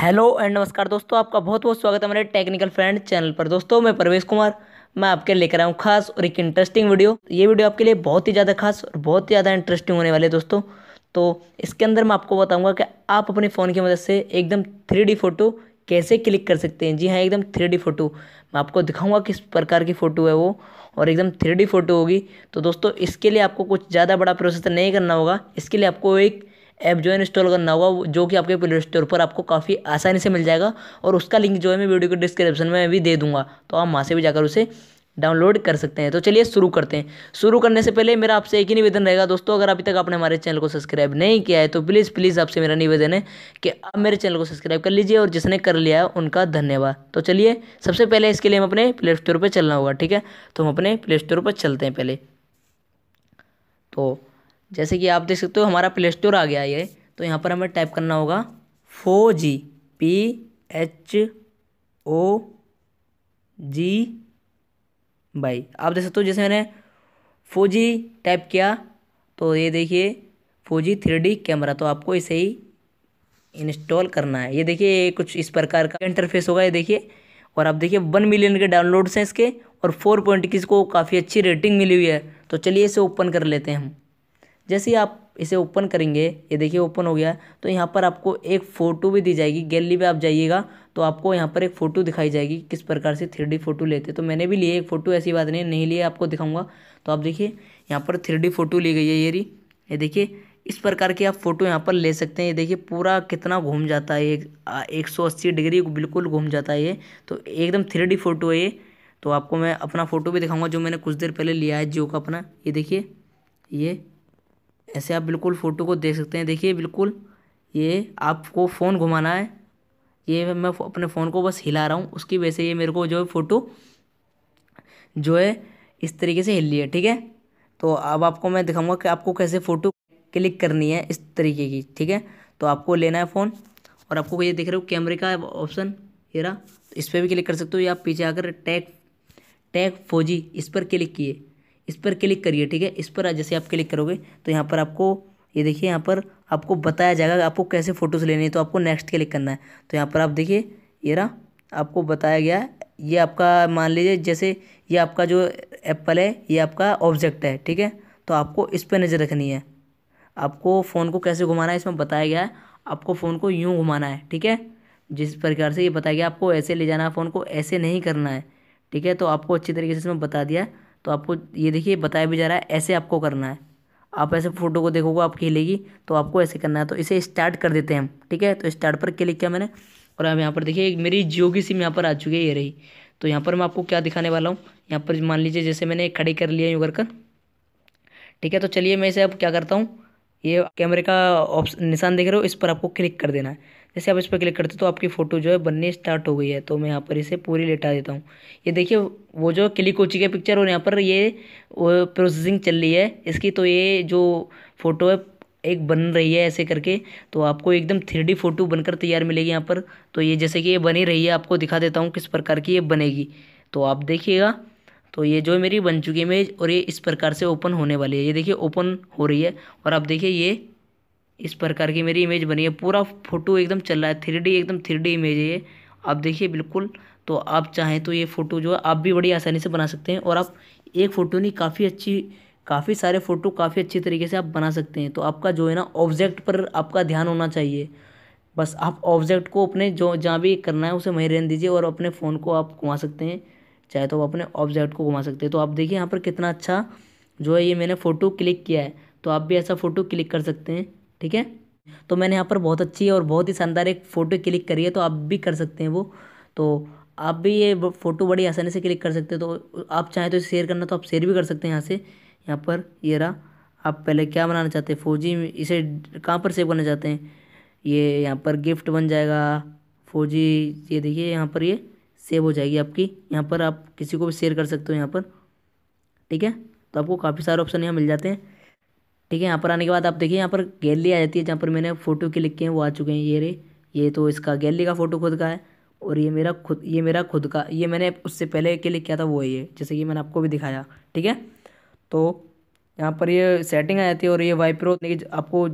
hello and नमस्कार दोस्तों आपका बहुत बहुत स्वागत है मेरे टेक्निकल फ्रेंड चैनल पर दोस्तों मैं परवेश कुमार मैं आपके लेकर आया हूँ खास और एक इंटरेस्टिंग वीडियो ये वीडियो आपके लिए बहुत ही ज़्यादा खास और बहुत ही ज़्यादा इंटरेस्टिंग होने वाले दोस्तों तो इसके अंदर मैं आपको बताऊँगा कि आप अपने फ़ोन की मदद से एकदम थ्री फ़ोटो कैसे क्लिक कर सकते हैं जी हाँ एकदम थ्री फ़ोटो मैं आपको दिखाऊँगा किस प्रकार की फ़ोटो है वो और एकदम थ्री फ़ोटो होगी तो दोस्तों इसके लिए आपको कुछ ज़्यादा बड़ा प्रोसेस तो नहीं करना होगा इसके लिए आपको एक ऐप जो है इंस्टॉल करना होगा जो कि आपके प्ले स्टोर पर आपको काफ़ी आसानी से मिल जाएगा और उसका लिंक जो है मैं वीडियो के डिस्क्रिप्शन में भी दे दूँगा तो आप वहाँ से भी जाकर उसे डाउनलोड कर सकते हैं तो चलिए शुरू करते हैं शुरू करने से पहले मेरा आपसे एक ही निवेदन रहेगा दोस्तों अगर अभी तक आपने हमारे चैनल को सब्सक्राइब नहीं किया है तो प्लीज़ प्लीज़ आपसे मेरा निवेदन है कि आप मेरे चैनल को सब्सक्राइब कर लीजिए और जिसने कर लिया है उनका धन्यवाद तो चलिए सबसे पहले इसके लिए हम अपने प्ले स्टोर पर चलना होगा ठीक है तो हम अपने प्ले स्टोर पर चलते हैं पहले तो जैसे कि आप देख सकते हो हमारा प्ले स्टोर आ गया ये तो यहाँ पर हमें टाइप करना होगा four G P H O G by आप देख सकते हो जैसे मैंने फोर जी टाइप किया तो ये देखिए four G three D camera तो आपको इसे ही इंस्टॉल करना है ये देखिए ये कुछ इस प्रकार का इंटरफेस होगा ये देखिए और आप देखिए वन मिलियन के डाउनलोड्स हैं इसके और फोर पॉइंट किस को काफ़ी अच्छी रेटिंग मिली हुई है तो चलिए इसे ओपन कर लेते हैं हम जैसे ही आप इसे ओपन करेंगे ये देखिए ओपन हो गया तो यहाँ पर आपको एक फ़ोटो भी दी जाएगी गैलरी पे आप जाइएगा तो आपको यहाँ पर एक फ़ोटो दिखाई जाएगी किस प्रकार से थ्री फ़ोटो लेते तो मैंने भी लिए एक फ़ोटो ऐसी बात नहीं नहीं लिए आपको दिखाऊंगा तो आप देखिए यहाँ पर थ्री फ़ोटो ली गई है ये री ये देखिए इस प्रकार की आप फ़ोटो यहाँ पर ले सकते हैं ये देखिए पूरा कितना घूम जाता है एक सौ अस्सी डिग्री बिल्कुल घूम जाता है ये तो एकदम थ्री फ़ोटो है ये तो आपको मैं अपना फ़ोटो भी दिखाऊंगा जो मैंने कुछ देर पहले लिया है जियो का अपना ये देखिए ये ऐसे आप बिल्कुल फ़ोटो को देख सकते हैं देखिए बिल्कुल ये आपको फ़ोन घुमाना है ये मैं अपने फ़ोन को बस हिला रहा हूँ उसकी वजह से ये मेरे को जो है फ़ोटो जो है इस तरीके से हिल रही है ठीक है तो अब आपको मैं दिखाऊंगा कि आपको कैसे फ़ोटो क्लिक करनी है इस तरीके की ठीक है तो आपको लेना है फ़ोन और आपको ये देख रहे हो कैमरे का ऑप्शन ये रहा इस पर भी क्लिक कर सकते हो या आप पीछे आकर टैग टैग फौजी इस पर क्लिक किए इस पर क्लिक करिए ठीक है इस पर जैसे आप क्लिक करोगे तो यहाँ पर आपको ये देखिए यहाँ पर आपको बताया जाएगा आपको कैसे फ़ोटोज़ लेनी है तो आपको नेक्स्ट क्लिक करना है तो यहाँ पर आप देखिए ये रहा आपको बताया गया है ये आपका मान लीजिए जैसे ये आपका जो एप्पल है ये आपका ऑब्जेक्ट है ठीक है तो आपको इस पर नज़र रखनी है आपको फ़ोन को कैसे घुमाना है इसमें बताया गया है आपको फ़ोन को यूँ घुमाना है ठीक है जिस प्रकार से ये बताया गया आपको ऐसे ले जाना है फ़ोन को ऐसे नहीं करना है ठीक है तो आपको अच्छी तरीके से इसमें बता दिया है तो आपको ये देखिए बताया भी जा रहा है ऐसे आपको करना है आप ऐसे फ़ोटो को देखोगे आपकी हिलेगी तो आपको ऐसे करना है तो इसे स्टार्ट कर देते हैं हम ठीक है तो स्टार्ट पर क्लिक किया मैंने और अब यहाँ पर देखिए मेरी जियो की सिम यहाँ पर आ चुकी है ये रही तो यहाँ पर मैं आपको क्या दिखाने वाला हूँ यहाँ पर मान लीजिए जैसे मैंने खड़े कर लिया यूँ कर ठीक है तो चलिए मैं इसे अब क्या करता हूँ ये कैमरे का ऑप्शन निशान देख रहे हो इस पर आपको क्लिक कर देना है जैसे आप इस पर क्लिक करते हो तो आपकी फ़ोटो जो है बननी स्टार्ट हो गई है तो मैं यहाँ पर इसे पूरी लेटा देता हूँ ये देखिए वो जो क्लिक हो चुकी है पिक्चर और यहाँ पर ये प्रोसेसिंग चल रही है इसकी तो ये जो फ़ोटो है एक बन रही है ऐसे करके तो आपको एकदम थ्री डी फ़ोटो बनकर तैयार मिलेगी यहाँ पर तो ये जैसे कि ये बनी रही है आपको दिखा देता हूँ किस प्रकार की ये बनेगी तो आप देखिएगा तो ये जो है मेरी बन चुकी है इमेज और ये इस प्रकार से ओपन होने वाली है ये देखिए ओपन हो रही है और आप देखिए ये इस प्रकार की मेरी इमेज बनी है पूरा फोटो एकदम चल रहा है थ्री एकदम थ्री इमेज है ये आप देखिए बिल्कुल तो आप चाहें तो ये फ़ोटो जो है आप भी बड़ी आसानी से बना सकते हैं और आप एक फ़ोटो नहीं काफ़ी अच्छी काफ़ी सारे फ़ोटो काफ़ी अच्छी तरीके से आप बना सकते हैं तो आपका जो है ना ऑब्जेक्ट पर आपका ध्यान होना चाहिए बस आप ऑब्जेक्ट को अपने जो जहाँ भी करना है उसे वहीं रहने दीजिए और अपने फ़ोन को आप घुमा सकते हैं चाहे तो आप अपने ऑब्जेक्ट को घुमा सकते हैं तो आप देखिए यहाँ पर कितना अच्छा जो है ये मैंने फ़ोटो क्लिक किया है तो आप भी ऐसा फ़ोटो क्लिक कर सकते हैं ठीक है तो मैंने यहाँ पर बहुत अच्छी और बहुत ही शानदार एक फ़ोटो क्लिक करी है तो आप भी कर सकते हैं वो तो आप भी ये फ़ोटो बड़ी आसानी से क्लिक कर सकते हैं तो आप चाहें तो शेयर करना तो आप शेयर भी कर सकते हैं यहाँ से यहाँ पर ये रहा आप पहले क्या बनाना चाहते हैं फौजी इसे कहाँ पर सेव करना चाहते हैं ये यहाँ पर गिफ्ट बन जाएगा फौजी ये देखिए यहाँ पर ये सेव हो जाएगी आपकी यहाँ पर आप किसी को भी शेयर कर सकते हो यहाँ पर ठीक है तो आपको काफ़ी सारे ऑप्शन यहाँ मिल जाते हैं ठीक है यहाँ पर आने के बाद आप देखिए यहाँ पर गैलरी आ जाती है जहाँ पर मैंने फ़ोटो क्लिक किए हैं वो आ चुके हैं ये रे ये तो इसका गैलरी का फ़ोटो खुद का है और ये मेरा खुद ये मेरा खुद का ये मैंने उससे पहले क्लिक किया था वो है ये जैसे कि मैंने आपको भी दिखाया ठीक है तो यहाँ पर ये सेटिंग आ जाती है और ये वाई प्रो आपको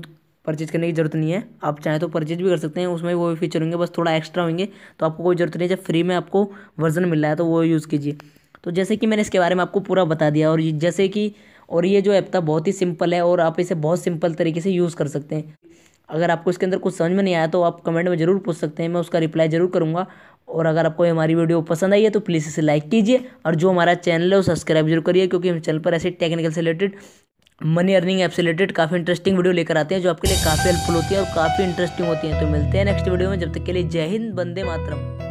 परचेज करने की ज़रूरत नहीं है आप चाहें तो परचेज भी कर सकते हैं उसमें वो भी फीचर होंगे बस थोड़ा एक्स्ट्रा होंगे तो आपको कोई ज़रूरत नहीं जब फ्री में आपको वर्जन मिल रहा है तो वो यूज़ कीजिए तो जैसे कि मैंने इसके बारे में आपको पूरा बता दिया और जैसे कि और ये जो ऐप था बहुत ही सिंपल है और आप इसे बहुत सिंपल तरीके से यूज़ कर सकते हैं अगर आपको इसके अंदर कुछ समझ में नहीं आया तो आप कमेंट में ज़रूर पूछ सकते हैं मैं उसका रिप्लाई ज़रूर करूँगा और अगर आपको हमारी वीडियो पसंद आई है तो प्लीज़ इसे लाइक कीजिए और जो हमारा चैनल है वो सब्सक्राइब जरूर करिए क्योंकि हम चैनल पर ऐसे टेक्निकल से रिलेटेड मनी अर्निंग ऐप से रिलेटेड काफ़ी इंटरेस्टिंग वीडियो लेकर आते हैं जो आपके लिए काफ़ी हेल्पफुल होती है और काफ़ी इंटरेस्टिंग होती है तो मिलते हैं नेक्स्ट वीडियो में जब तक के लिए जय हिंद बंदे मातरम